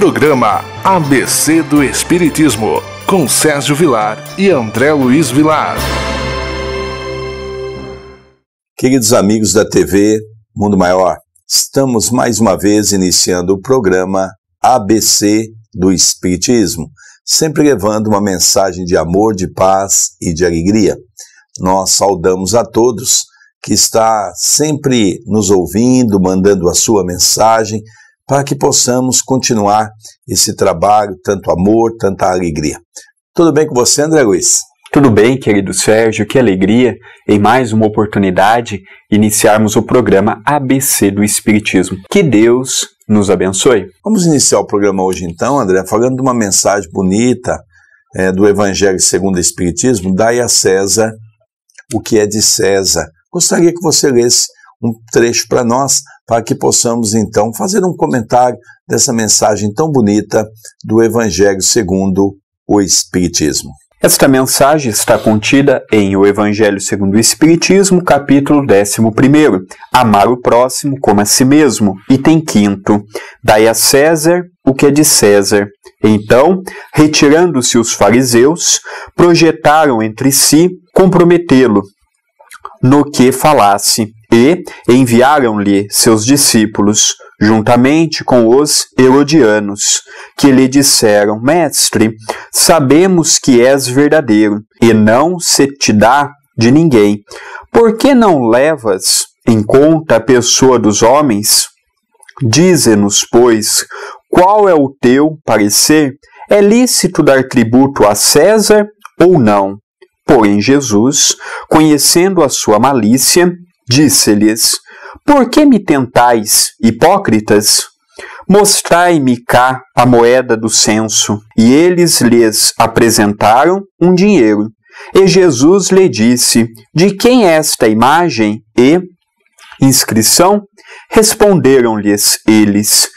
Programa ABC do Espiritismo, com Sérgio Vilar e André Luiz Vilar. Queridos amigos da TV Mundo Maior, estamos mais uma vez iniciando o programa ABC do Espiritismo, sempre levando uma mensagem de amor, de paz e de alegria. Nós saudamos a todos que está sempre nos ouvindo, mandando a sua mensagem, para que possamos continuar esse trabalho, tanto amor, tanta alegria. Tudo bem com você, André Luiz? Tudo bem, querido Sérgio, que alegria em mais uma oportunidade iniciarmos o programa ABC do Espiritismo. Que Deus nos abençoe. Vamos iniciar o programa hoje então, André, falando de uma mensagem bonita é, do Evangelho segundo o Espiritismo, dai a César o que é de César. Gostaria que você lesse um trecho para nós, para que possamos então fazer um comentário dessa mensagem tão bonita do Evangelho segundo o Espiritismo. Esta mensagem está contida em O Evangelho segundo o Espiritismo, capítulo 11, Amar o próximo como a si mesmo, item 5 Dai a César o que é de César. Então, retirando-se os fariseus, projetaram entre si comprometê-lo no que falasse e enviaram-lhe seus discípulos, juntamente com os Herodianos, que lhe disseram: Mestre, sabemos que és verdadeiro, e não se te dá de ninguém. Por que não levas em conta a pessoa dos homens? Dize-nos, pois, qual é o teu parecer? É lícito dar tributo a César ou não? Porém, Jesus, conhecendo a sua malícia, Disse-lhes: Por que me tentais, hipócritas? Mostrai-me cá a moeda do censo. E eles lhes apresentaram um dinheiro. E Jesus lhe disse: De quem é esta imagem e inscrição? Responderam-lhes eles: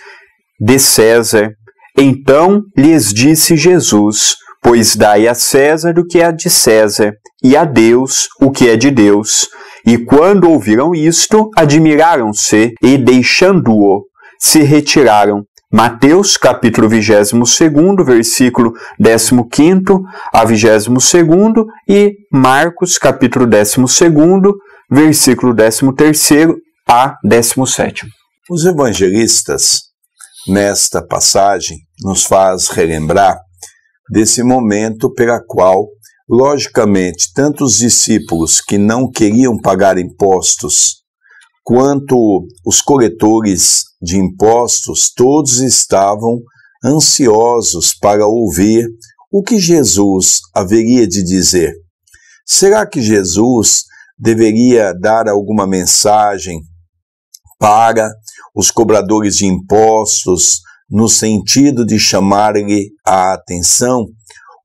De César. Então lhes disse Jesus: Pois dai a César o que é de César, e a Deus o que é de Deus. E quando ouviram isto, admiraram-se e, deixando-o, se retiraram. Mateus capítulo 22, versículo 15 a 22 e Marcos capítulo 12, versículo 13 a 17. Os evangelistas, nesta passagem, nos faz relembrar desse momento pela qual Logicamente, tanto os discípulos que não queriam pagar impostos, quanto os coletores de impostos, todos estavam ansiosos para ouvir o que Jesus haveria de dizer. Será que Jesus deveria dar alguma mensagem para os cobradores de impostos, no sentido de chamar-lhe a atenção?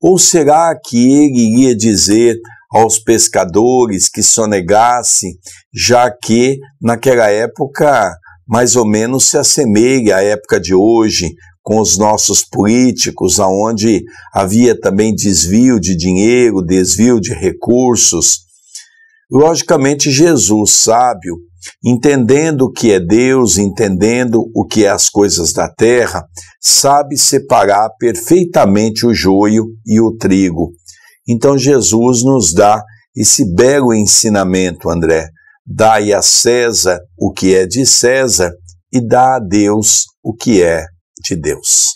Ou será que ele iria dizer aos pescadores que sonegasse, já que naquela época mais ou menos se assemelha à época de hoje, com os nossos políticos, aonde havia também desvio de dinheiro, desvio de recursos. Logicamente, Jesus, sábio, entendendo o que é Deus, entendendo o que é as coisas da terra, sabe separar perfeitamente o joio e o trigo. Então Jesus nos dá esse belo ensinamento, André. Dai a César o que é de César e dá a Deus o que é de Deus.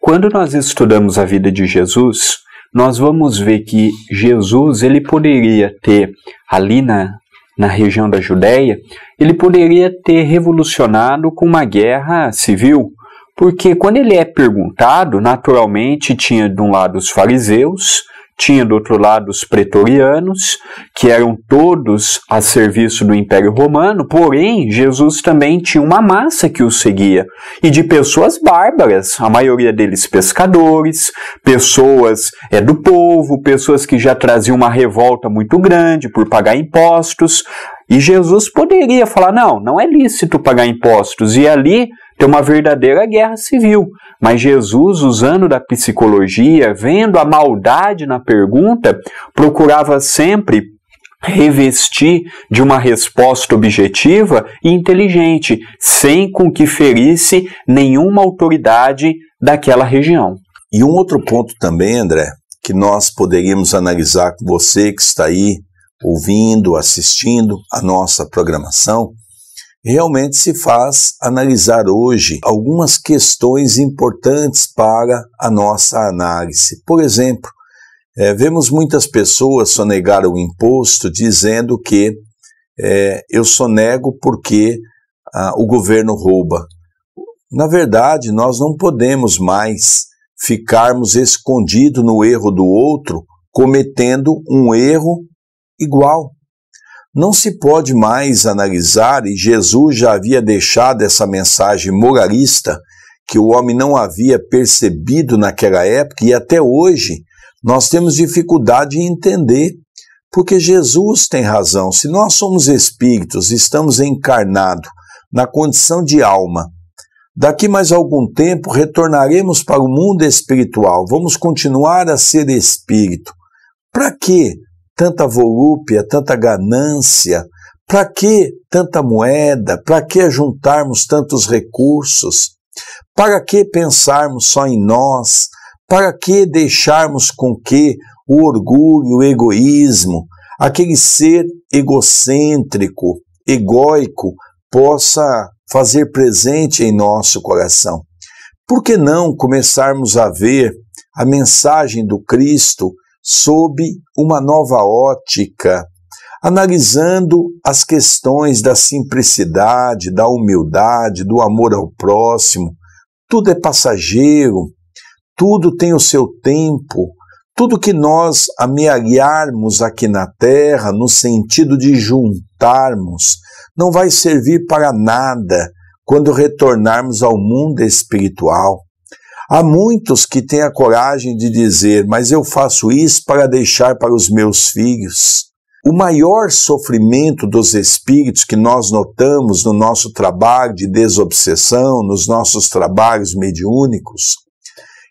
Quando nós estudamos a vida de Jesus, nós vamos ver que Jesus ele poderia ter ali na, na região da Judéia, ele poderia ter revolucionado com uma guerra civil, porque quando ele é perguntado, naturalmente tinha de um lado os fariseus tinha do outro lado os pretorianos, que eram todos a serviço do Império Romano, porém Jesus também tinha uma massa que o seguia, e de pessoas bárbaras, a maioria deles pescadores, pessoas é, do povo, pessoas que já traziam uma revolta muito grande por pagar impostos, e Jesus poderia falar: não, não é lícito pagar impostos. E ali ter uma verdadeira guerra civil. Mas Jesus, usando da psicologia, vendo a maldade na pergunta, procurava sempre revestir de uma resposta objetiva e inteligente, sem com que ferisse nenhuma autoridade daquela região. E um outro ponto também, André, que nós poderíamos analisar com você que está aí ouvindo, assistindo a nossa programação, realmente se faz analisar hoje algumas questões importantes para a nossa análise. Por exemplo, é, vemos muitas pessoas sonegar o imposto dizendo que é, eu sonego porque ah, o governo rouba. Na verdade, nós não podemos mais ficarmos escondidos no erro do outro, cometendo um erro igual. Não se pode mais analisar, e Jesus já havia deixado essa mensagem moralista que o homem não havia percebido naquela época e até hoje nós temos dificuldade em entender, porque Jesus tem razão. Se nós somos espíritos, estamos encarnados na condição de alma. Daqui mais algum tempo retornaremos para o mundo espiritual, vamos continuar a ser espírito. Para que tanta volúpia, tanta ganância? Para que tanta moeda? Para que juntarmos tantos recursos? Para que pensarmos só em nós? Para que deixarmos com que o orgulho, o egoísmo, aquele ser egocêntrico, egoico possa fazer presente em nosso coração? Por que não começarmos a ver a mensagem do Cristo sob uma nova ótica, analisando as questões da simplicidade, da humildade, do amor ao próximo. Tudo é passageiro, tudo tem o seu tempo. Tudo que nós amealharmos aqui na terra, no sentido de juntarmos, não vai servir para nada quando retornarmos ao mundo espiritual. Há muitos que têm a coragem de dizer, mas eu faço isso para deixar para os meus filhos. O maior sofrimento dos espíritos que nós notamos no nosso trabalho de desobsessão, nos nossos trabalhos mediúnicos,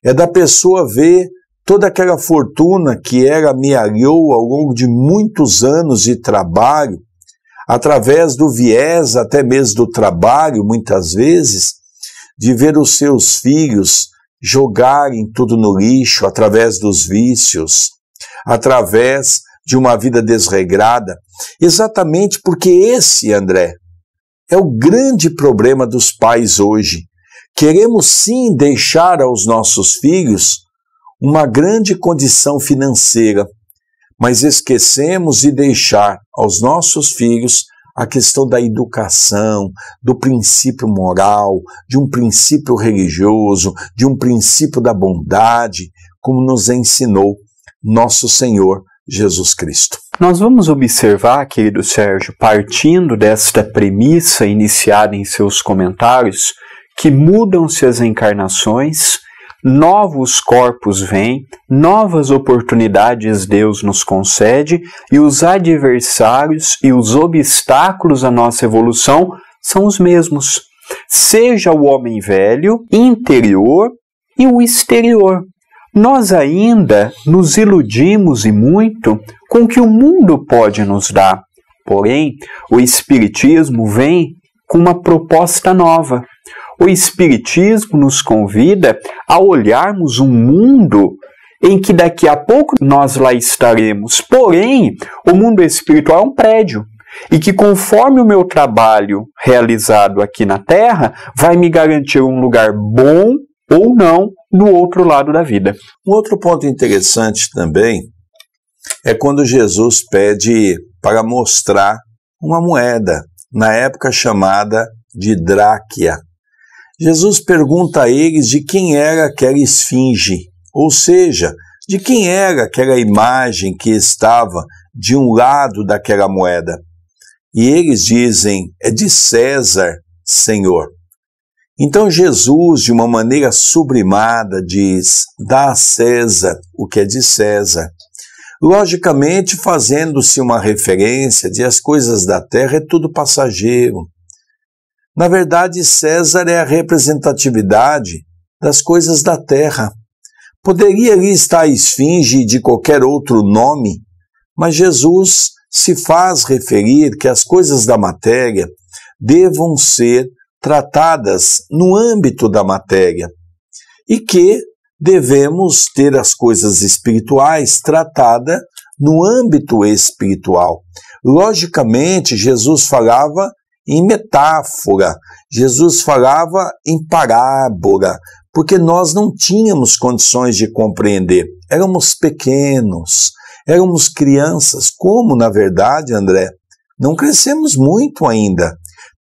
é da pessoa ver toda aquela fortuna que ela me aliou ao longo de muitos anos de trabalho, através do viés até mesmo do trabalho, muitas vezes, de ver os seus filhos jogarem tudo no lixo através dos vícios, através de uma vida desregrada, exatamente porque esse, André, é o grande problema dos pais hoje. Queremos sim deixar aos nossos filhos uma grande condição financeira, mas esquecemos de deixar aos nossos filhos a questão da educação, do princípio moral, de um princípio religioso, de um princípio da bondade, como nos ensinou nosso Senhor Jesus Cristo. Nós vamos observar, querido Sérgio, partindo desta premissa iniciada em seus comentários, que mudam-se as encarnações, novos corpos vêm, novas oportunidades Deus nos concede e os adversários e os obstáculos à nossa evolução são os mesmos. Seja o homem velho, interior e o exterior. Nós ainda nos iludimos e muito com o que o mundo pode nos dar. Porém, o Espiritismo vem com uma proposta nova, o Espiritismo nos convida a olharmos um mundo em que daqui a pouco nós lá estaremos. Porém, o mundo espiritual é um prédio e que conforme o meu trabalho realizado aqui na Terra vai me garantir um lugar bom ou não no outro lado da vida. Um outro ponto interessante também é quando Jesus pede para mostrar uma moeda, na época chamada de dráquia. Jesus pergunta a eles de quem era aquela esfinge, ou seja, de quem era aquela imagem que estava de um lado daquela moeda. E eles dizem: é de César, Senhor. Então Jesus, de uma maneira sublimada, diz: dá a César o que é de César. Logicamente, fazendo-se uma referência de as coisas da terra é tudo passageiro, na verdade, César é a representatividade das coisas da terra. Poderia ali estar a esfinge de qualquer outro nome, mas Jesus se faz referir que as coisas da matéria devam ser tratadas no âmbito da matéria e que devemos ter as coisas espirituais tratadas no âmbito espiritual. Logicamente, Jesus falava em metáfora. Jesus falava em parábola, porque nós não tínhamos condições de compreender. Éramos pequenos, éramos crianças, como na verdade, André, não crescemos muito ainda.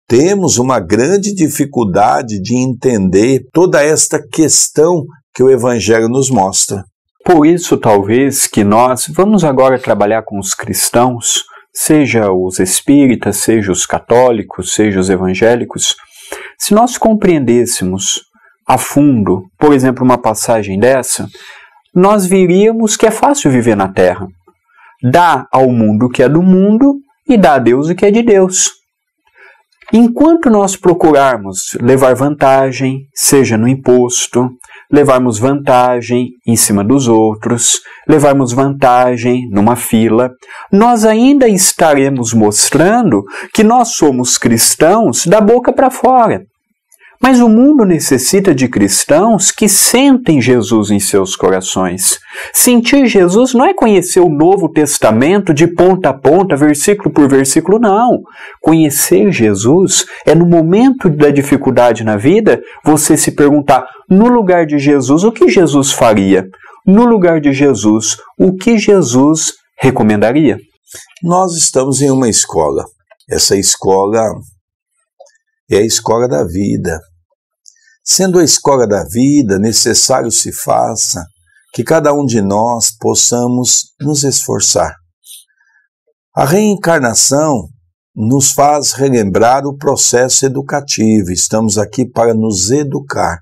Temos uma grande dificuldade de entender toda esta questão que o Evangelho nos mostra. Por isso, talvez, que nós vamos agora trabalhar com os cristãos seja os espíritas, seja os católicos, seja os evangélicos, se nós compreendêssemos a fundo, por exemplo, uma passagem dessa, nós veríamos que é fácil viver na Terra. Dá ao mundo o que é do mundo e dá a Deus o que é de Deus. Enquanto nós procurarmos levar vantagem, seja no imposto, levarmos vantagem em cima dos outros, levarmos vantagem numa fila, nós ainda estaremos mostrando que nós somos cristãos da boca para fora. Mas o mundo necessita de cristãos que sentem Jesus em seus corações. Sentir Jesus não é conhecer o Novo Testamento de ponta a ponta, versículo por versículo, não. Conhecer Jesus é no momento da dificuldade na vida você se perguntar: no lugar de Jesus, o que Jesus faria? No lugar de Jesus, o que Jesus recomendaria? Nós estamos em uma escola. Essa escola é a escola da vida. Sendo a escola da vida, necessário se faça que cada um de nós possamos nos esforçar. A reencarnação nos faz relembrar o processo educativo. Estamos aqui para nos educar.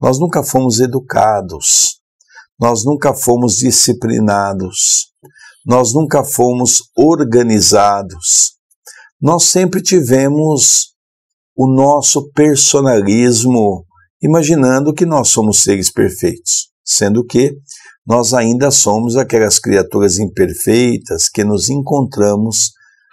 Nós nunca fomos educados. Nós nunca fomos disciplinados. Nós nunca fomos organizados. Nós sempre tivemos o nosso personalismo, imaginando que nós somos seres perfeitos, sendo que nós ainda somos aquelas criaturas imperfeitas que nos encontramos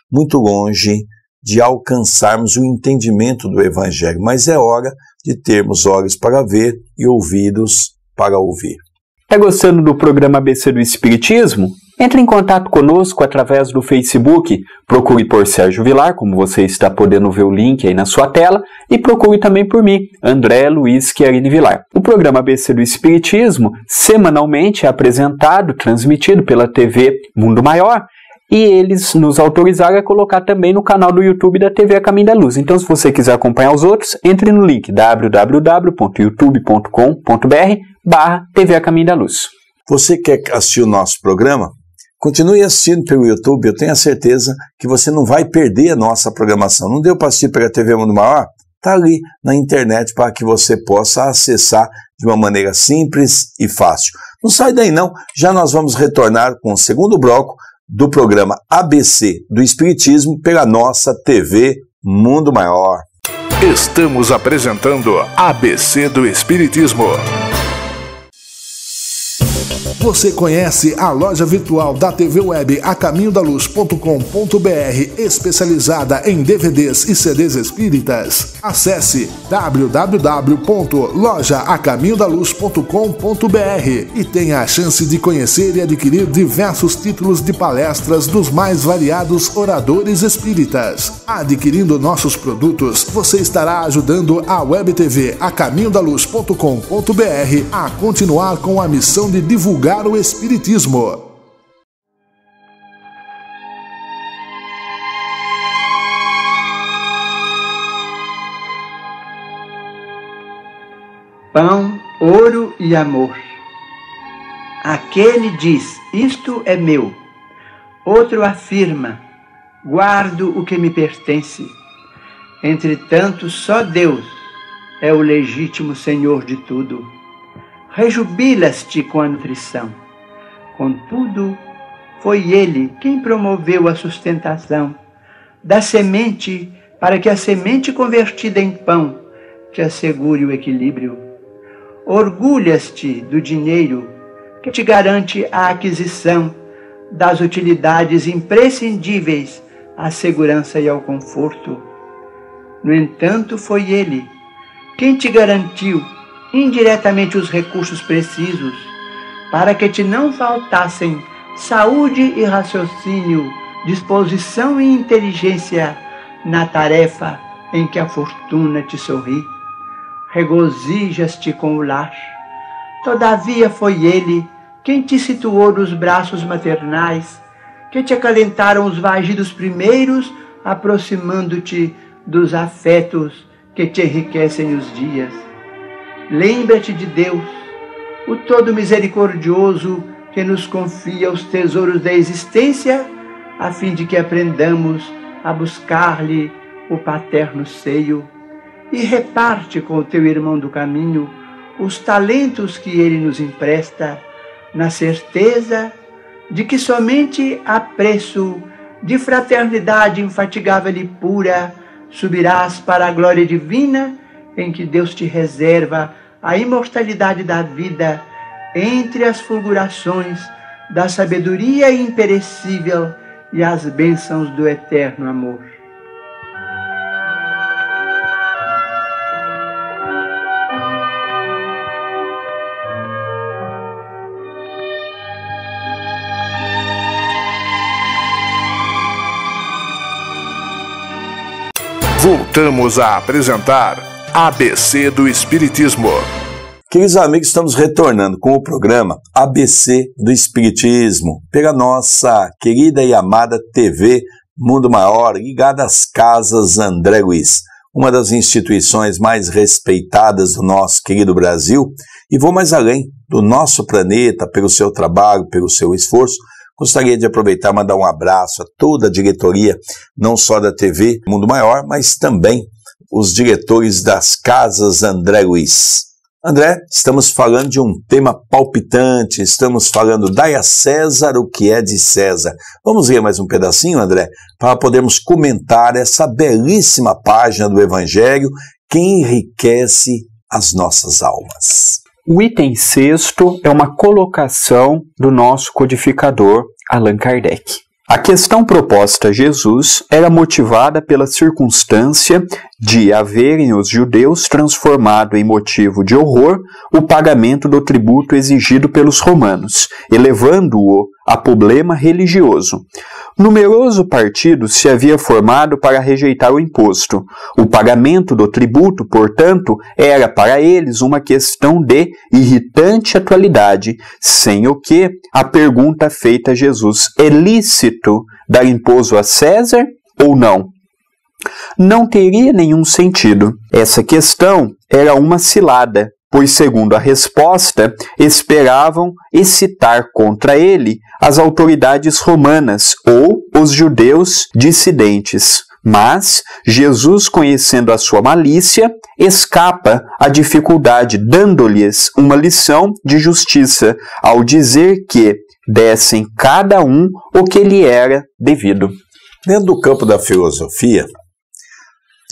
muito longe de alcançarmos o entendimento do Evangelho, mas é hora de termos olhos para ver e ouvidos para ouvir. Está gostando do programa ABC do Espiritismo? Entre em contato conosco através do Facebook, procure por Sérgio Vilar, como você está podendo ver o link aí na sua tela, e procure também por mim, André Luiz Querini Vilar. O programa ABC do Espiritismo, semanalmente, é apresentado, transmitido pela TV Mundo Maior, e eles nos autorizaram a colocar também no canal do YouTube da TV A Caminho da Luz. Então, se você quiser acompanhar os outros, entre no link www.youtube.com.br barra TV A Caminho da Luz. Você quer assistir o nosso programa? Continue assistindo pelo YouTube, eu tenho a certeza que você não vai perder a nossa programação. Não deu para assistir pela TV Mundo Maior? Está ali na internet para que você possa acessar de uma maneira simples e fácil. Não sai daí não, já nós vamos retornar com o segundo bloco do programa ABC do Espiritismo pela nossa TV Mundo Maior. Estamos apresentando ABC do Espiritismo. Você conhece a loja virtual da TV Web a caminhodaluz.com.br, especializada em DVDs e CDs espíritas? Acesse www.lojaacaminhodaluz.com.br e tenha a chance de conhecer e adquirir diversos títulos de palestras dos mais variados oradores espíritas. Adquirindo nossos produtos, você estará ajudando a Web TV a caminhodaluz.com.br a continuar com a missão de divulgar divulgar o Espiritismo. Pão, ouro e amor. Aquele diz: Isto é meu. Outro afirma: Guardo o que me pertence. Entretanto, só Deus é o legítimo Senhor de tudo rejubilas-te com a nutrição. Contudo, foi ele quem promoveu a sustentação da semente para que a semente convertida em pão te assegure o equilíbrio. Orgulhas-te do dinheiro que te garante a aquisição das utilidades imprescindíveis à segurança e ao conforto. No entanto, foi ele quem te garantiu indiretamente os recursos precisos para que te não faltassem saúde e raciocínio, disposição e inteligência na tarefa em que a fortuna te sorri. Regozijas-te com o lar. Todavia foi ele quem te situou nos braços maternais, que te acalentaram os vagidos primeiros, aproximando-te dos afetos que te enriquecem os dias Lembra-te de Deus, o todo misericordioso que nos confia os tesouros da existência, a fim de que aprendamos a buscar-lhe o paterno seio e reparte com o teu irmão do caminho os talentos que ele nos empresta, na certeza de que somente a preço de fraternidade infatigável e pura subirás para a glória divina em que Deus te reserva a imortalidade da vida entre as fulgurações da sabedoria imperecível e as bênçãos do eterno amor. Voltamos a apresentar ABC do Espiritismo. Queridos amigos, estamos retornando com o programa ABC do Espiritismo, pela nossa querida e amada TV Mundo Maior, ligada às Casas André Luiz, uma das instituições mais respeitadas do nosso querido Brasil, e vou mais além do nosso planeta, pelo seu trabalho, pelo seu esforço. Gostaria de aproveitar e mandar um abraço a toda a diretoria, não só da TV Mundo Maior, mas também os diretores das casas André Luiz. André, estamos falando de um tema palpitante, estamos falando dai a César o que é de César. Vamos ler mais um pedacinho, André, para podermos comentar essa belíssima página do Evangelho que enriquece as nossas almas. O item sexto é uma colocação do nosso codificador Allan Kardec. A questão proposta a Jesus era motivada pela circunstância de haverem os judeus transformado em motivo de horror o pagamento do tributo exigido pelos romanos, elevando-o a problema religioso. Numeroso partido se havia formado para rejeitar o imposto. O pagamento do tributo, portanto, era para eles uma questão de irritante atualidade, sem o que a pergunta feita a Jesus é lícito dar imposto a César ou não? Não teria nenhum sentido. Essa questão era uma cilada pois, segundo a resposta, esperavam excitar contra ele as autoridades romanas ou os judeus dissidentes. Mas Jesus, conhecendo a sua malícia, escapa à dificuldade, dando-lhes uma lição de justiça, ao dizer que dessem cada um o que lhe era devido. Dentro do campo da filosofia,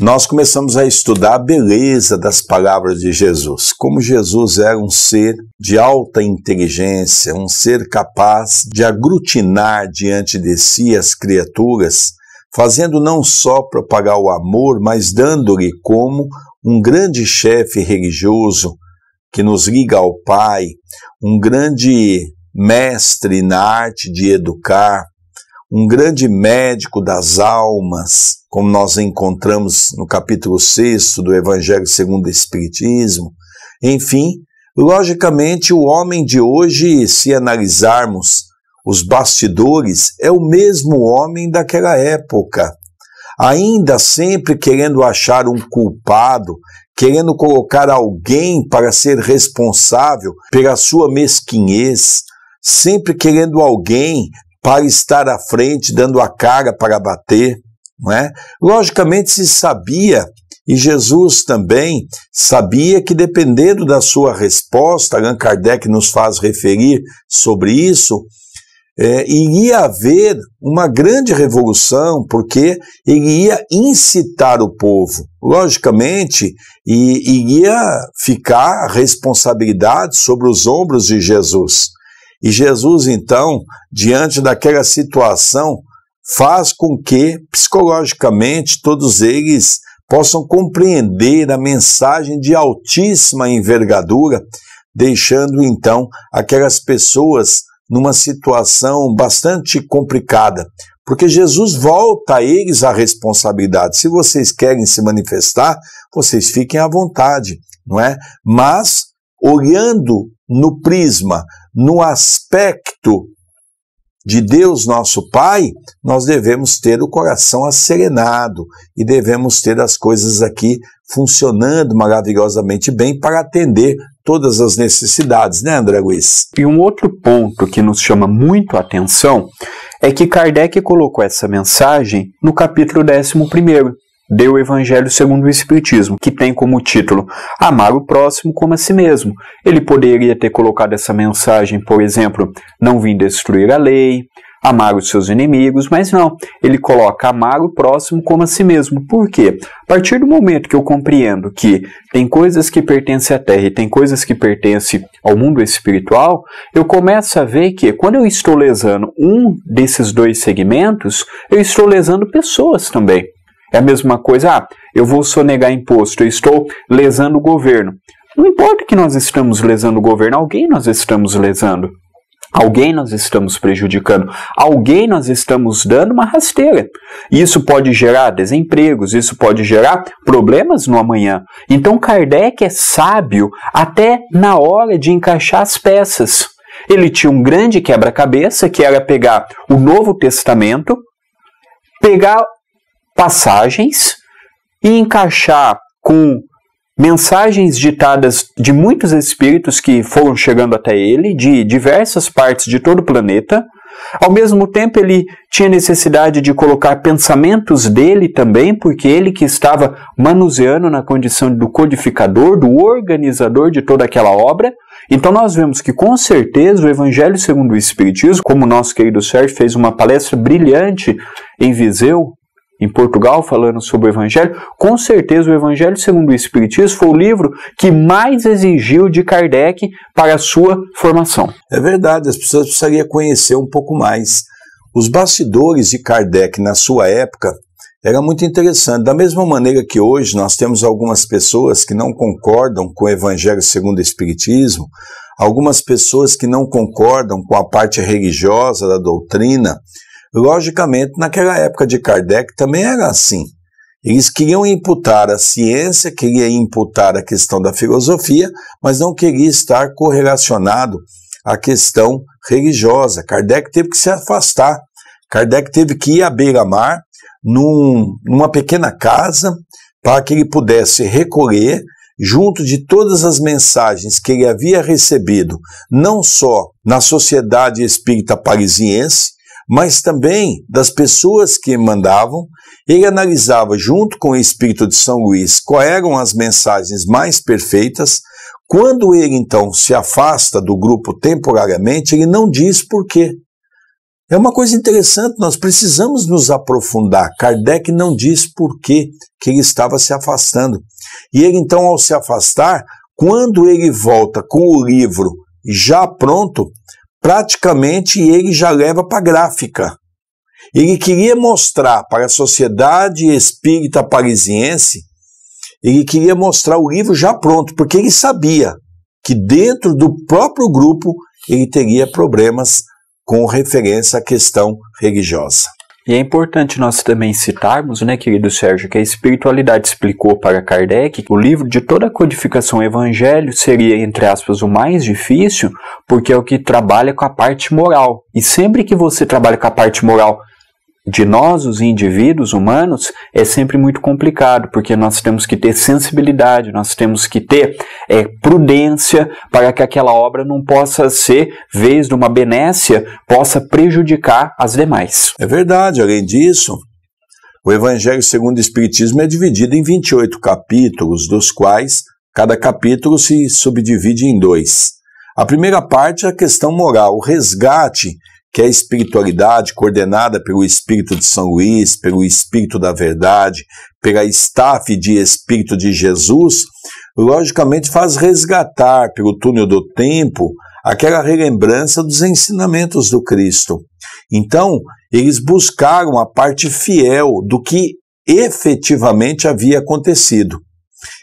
nós começamos a estudar a beleza das palavras de Jesus, como Jesus era um ser de alta inteligência, um ser capaz de aglutinar diante de si as criaturas, fazendo não só propagar o amor, mas dando-lhe como um grande chefe religioso que nos liga ao Pai, um grande mestre na arte de educar, um grande médico das almas, como nós encontramos no capítulo 6 do Evangelho segundo o Espiritismo. Enfim, logicamente, o homem de hoje, se analisarmos os bastidores, é o mesmo homem daquela época. Ainda sempre querendo achar um culpado, querendo colocar alguém para ser responsável pela sua mesquinhez, sempre querendo alguém para estar à frente, dando a cara para bater, não é? Logicamente se sabia e Jesus também sabia que, dependendo da sua resposta, Allan Kardec nos faz referir sobre isso, é, iria haver uma grande revolução, porque ele ia incitar o povo, logicamente, e iria ficar a responsabilidade sobre os ombros de Jesus. E Jesus, então, diante daquela situação, faz com que, psicologicamente, todos eles possam compreender a mensagem de altíssima envergadura, deixando então aquelas pessoas numa situação bastante complicada, porque Jesus volta a eles a responsabilidade. Se vocês querem se manifestar, vocês fiquem à vontade, não é? Mas olhando no prisma no aspecto de Deus nosso Pai, nós devemos ter o coração acerenado e devemos ter as coisas aqui funcionando maravilhosamente bem para atender todas as necessidades, né, André Luiz? E um outro ponto que nos chama muito a atenção é que Kardec colocou essa mensagem no capítulo 11 deu o Evangelho segundo o Espiritismo, que tem como título Amar o próximo como a si mesmo. Ele poderia ter colocado essa mensagem, por exemplo, não vim destruir a lei, amar os seus inimigos, mas não, ele coloca amar o próximo como a si mesmo. Por quê? A partir do momento que eu compreendo que tem coisas que pertencem à terra e tem coisas que pertencem ao mundo espiritual, eu começo a ver que quando eu estou lesando um desses dois segmentos, eu estou lesando pessoas também. É a mesma coisa, ah, eu vou sonegar imposto, eu estou lesando o governo. Não importa que nós estamos lesando o governo, alguém nós estamos lesando. Alguém nós estamos prejudicando, alguém nós estamos dando uma rasteira. Isso pode gerar desempregos, isso pode gerar problemas no amanhã. Então Kardec é sábio até na hora de encaixar as peças. Ele tinha um grande quebra-cabeça que era pegar o Novo Testamento, pegar passagens e encaixar com mensagens ditadas de muitos espíritos que foram chegando até ele, de diversas partes de todo o planeta. Ao mesmo tempo, ele tinha necessidade de colocar pensamentos dele também, porque ele que estava manuseando na condição do codificador, do organizador de toda aquela obra. Então, nós vemos que, com certeza, o Evangelho segundo o Espiritismo, como o nosso querido Sérgio fez uma palestra brilhante em Viseu, em Portugal falando sobre o Evangelho, com certeza o Evangelho segundo o Espiritismo foi o livro que mais exigiu de Kardec para a sua formação. É verdade, as pessoas precisariam conhecer um pouco mais. Os bastidores de Kardec na sua época era muito interessante. Da mesma maneira que hoje nós temos algumas pessoas que não concordam com o Evangelho segundo o Espiritismo, algumas pessoas que não concordam com a parte religiosa da doutrina, Logicamente, naquela época de Kardec também era assim. Eles queriam imputar a ciência, queriam imputar a questão da filosofia, mas não queria estar correlacionado à questão religiosa. Kardec teve que se afastar. Kardec teve que ir à beira-mar, num, numa pequena casa, para que ele pudesse recolher, junto de todas as mensagens que ele havia recebido, não só na Sociedade Espírita Parisiense, mas também das pessoas que mandavam, ele analisava junto com o espírito de São Luís quais eram as mensagens mais perfeitas. Quando ele então se afasta do grupo temporariamente, ele não diz por quê. É uma coisa interessante, nós precisamos nos aprofundar. Kardec não diz por quê que ele estava se afastando. E ele então, ao se afastar, quando ele volta com o livro já pronto, praticamente ele já leva para a gráfica. Ele queria mostrar para a sociedade espírita parisiense, ele queria mostrar o livro já pronto, porque ele sabia que dentro do próprio grupo ele teria problemas com referência à questão religiosa. E é importante nós também citarmos, né, querido Sérgio, que a espiritualidade explicou para Kardec que o livro de toda a codificação evangelho seria, entre aspas, o mais difícil, porque é o que trabalha com a parte moral. E sempre que você trabalha com a parte moral de nós, os indivíduos humanos, é sempre muito complicado, porque nós temos que ter sensibilidade, nós temos que ter é, prudência para que aquela obra não possa ser, vez de uma benécia, possa prejudicar as demais. É verdade, além disso, o Evangelho segundo o Espiritismo é dividido em 28 capítulos, dos quais cada capítulo se subdivide em dois. A primeira parte é a questão moral, o resgate que é a espiritualidade coordenada pelo Espírito de São Luís, pelo Espírito da Verdade, pela staff de Espírito de Jesus, logicamente faz resgatar pelo túnel do tempo aquela relembrança dos ensinamentos do Cristo. Então, eles buscaram a parte fiel do que efetivamente havia acontecido.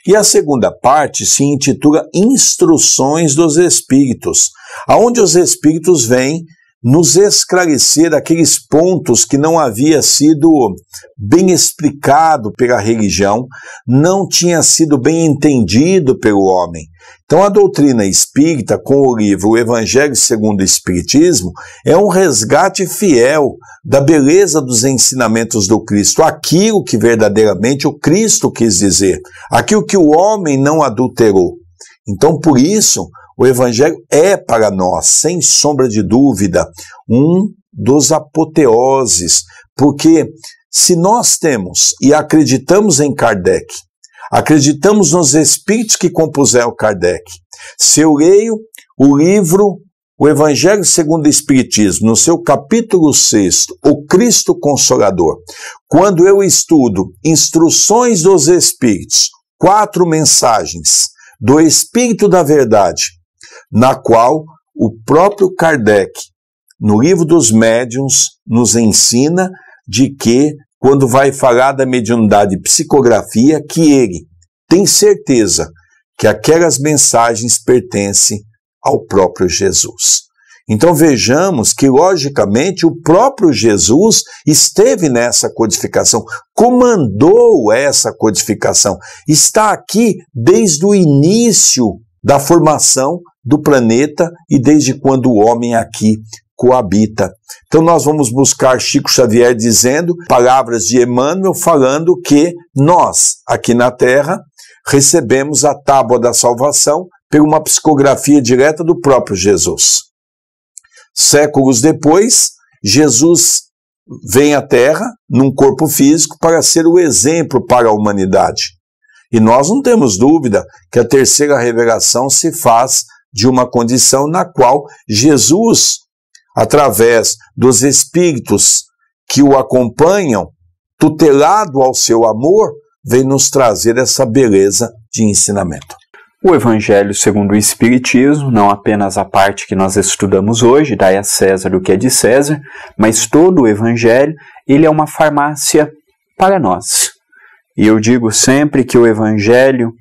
E a segunda parte se intitula Instruções dos Espíritos, aonde os Espíritos vêm nos esclarecer aqueles pontos que não havia sido bem explicado pela religião, não tinha sido bem entendido pelo homem. Então a doutrina espírita com o livro O Evangelho Segundo o Espiritismo é um resgate fiel da beleza dos ensinamentos do Cristo, aquilo que verdadeiramente o Cristo quis dizer, aquilo que o homem não adulterou. Então, por isso, o Evangelho é para nós, sem sombra de dúvida, um dos apoteoses, porque se nós temos e acreditamos em Kardec, acreditamos nos espíritos que compuseram Kardec, se eu leio o livro O Evangelho segundo o Espiritismo, no seu capítulo 6, O Cristo Consolador, quando eu estudo Instruções dos Espíritos, quatro mensagens do Espírito da Verdade, na qual o próprio Kardec, no livro dos médiuns, nos ensina de que, quando vai falar da mediunidade e psicografia, que ele tem certeza que aquelas mensagens pertencem ao próprio Jesus. Então vejamos que, logicamente, o próprio Jesus esteve nessa codificação, comandou essa codificação, está aqui desde o início da formação do planeta e desde quando o homem aqui coabita. Então nós vamos buscar Chico Xavier dizendo palavras de Emmanuel falando que nós aqui na Terra recebemos a tábua da salvação por uma psicografia direta do próprio Jesus. Séculos depois, Jesus vem à Terra num corpo físico para ser o exemplo para a humanidade. E nós não temos dúvida que a terceira revelação se faz de uma condição na qual Jesus, através dos espíritos que o acompanham, tutelado ao seu amor, vem nos trazer essa beleza de ensinamento. O Evangelho segundo o Espiritismo, não apenas a parte que nós estudamos hoje, dai a César o que é de César, mas todo o Evangelho, ele é uma farmácia para nós. E eu digo sempre que o Evangelho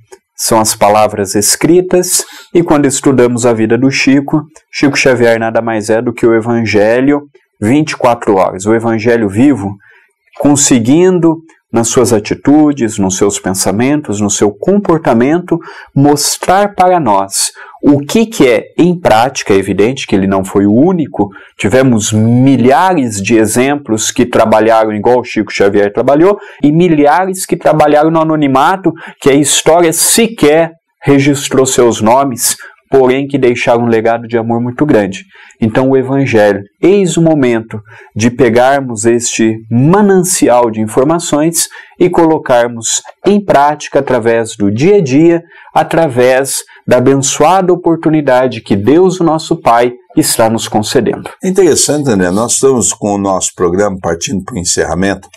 são as palavras escritas, e quando estudamos a vida do Chico, Chico Xavier nada mais é do que o Evangelho 24 horas, o Evangelho vivo, conseguindo nas suas atitudes, nos seus pensamentos, no seu comportamento, mostrar para nós o que, que é em prática, é evidente que ele não foi o único, tivemos milhares de exemplos que trabalharam igual o Chico Xavier trabalhou, e milhares que trabalharam no anonimato, que a história sequer registrou seus nomes, porém que deixaram um legado de amor muito grande. Então, o Evangelho, eis o momento de pegarmos este manancial de informações e colocarmos em prática através do dia a dia, através da abençoada oportunidade que Deus, o nosso Pai, está nos concedendo. É interessante, André, nós estamos com o nosso programa partindo para o encerramento.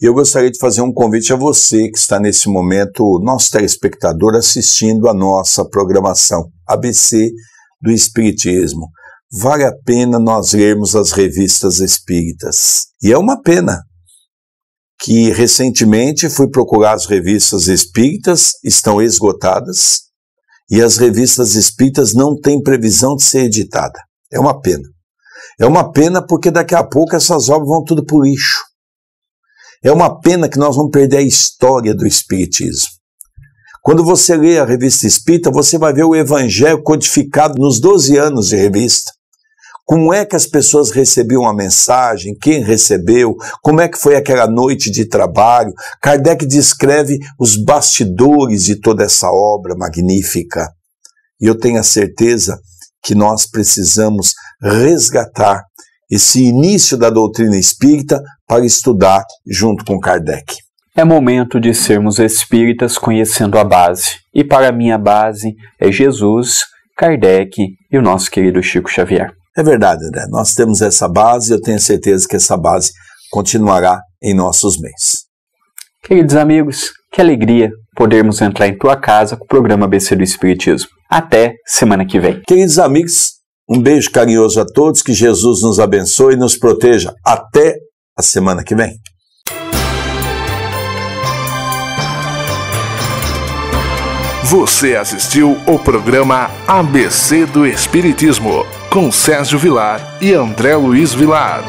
E eu gostaria de fazer um convite a você que está nesse momento, nosso telespectador, assistindo a nossa programação ABC do Espiritismo. Vale a pena nós lermos as revistas espíritas. E é uma pena que recentemente fui procurar as revistas espíritas, estão esgotadas, e as revistas espíritas não têm previsão de ser editada. É uma pena. É uma pena porque daqui a pouco essas obras vão tudo para o lixo. É uma pena que nós vamos perder a história do Espiritismo. Quando você lê a revista Espírita, você vai ver o Evangelho codificado nos 12 anos de revista. Como é que as pessoas recebiam a mensagem? Quem recebeu? Como é que foi aquela noite de trabalho? Kardec descreve os bastidores de toda essa obra magnífica. E eu tenho a certeza que nós precisamos resgatar esse início da doutrina espírita para estudar junto com Kardec. É momento de sermos espíritas conhecendo a base. E para mim a base é Jesus, Kardec e o nosso querido Chico Xavier. É verdade, André. Nós temos essa base e eu tenho certeza que essa base continuará em nossos meios. Queridos amigos, que alegria podermos entrar em tua casa com o programa BC do Espiritismo. Até semana que vem. Queridos amigos, um beijo carinhoso a todos, que Jesus nos abençoe e nos proteja. Até a semana que vem. Você assistiu o programa ABC do Espiritismo com Sérgio Vilar e André Luiz Vilar.